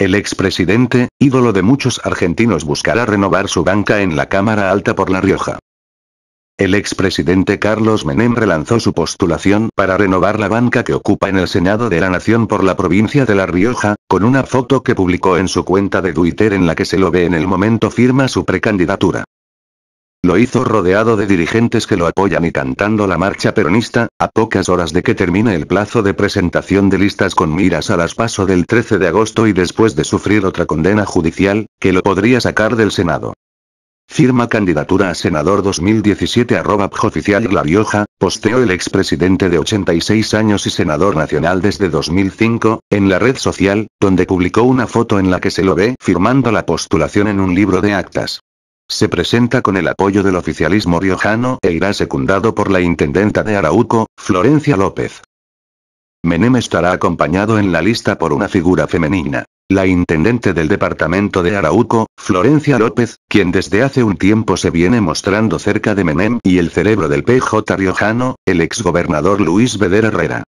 El expresidente, ídolo de muchos argentinos, buscará renovar su banca en la Cámara Alta por La Rioja. El expresidente Carlos Menem relanzó su postulación para renovar la banca que ocupa en el Senado de la Nación por la provincia de La Rioja, con una foto que publicó en su cuenta de Twitter en la que se lo ve en el momento firma su precandidatura. Lo hizo rodeado de dirigentes que lo apoyan y cantando la marcha peronista, a pocas horas de que termine el plazo de presentación de listas con miras a las paso del 13 de agosto y después de sufrir otra condena judicial, que lo podría sacar del Senado. Firma candidatura a senador 2017 arroba oficial La Rioja, posteó el expresidente de 86 años y senador nacional desde 2005, en la red social, donde publicó una foto en la que se lo ve firmando la postulación en un libro de actas. Se presenta con el apoyo del oficialismo riojano e irá secundado por la intendenta de Arauco, Florencia López. Menem estará acompañado en la lista por una figura femenina. La intendente del departamento de Arauco, Florencia López, quien desde hace un tiempo se viene mostrando cerca de Menem y el cerebro del PJ Riojano, el exgobernador Luis Beder Herrera.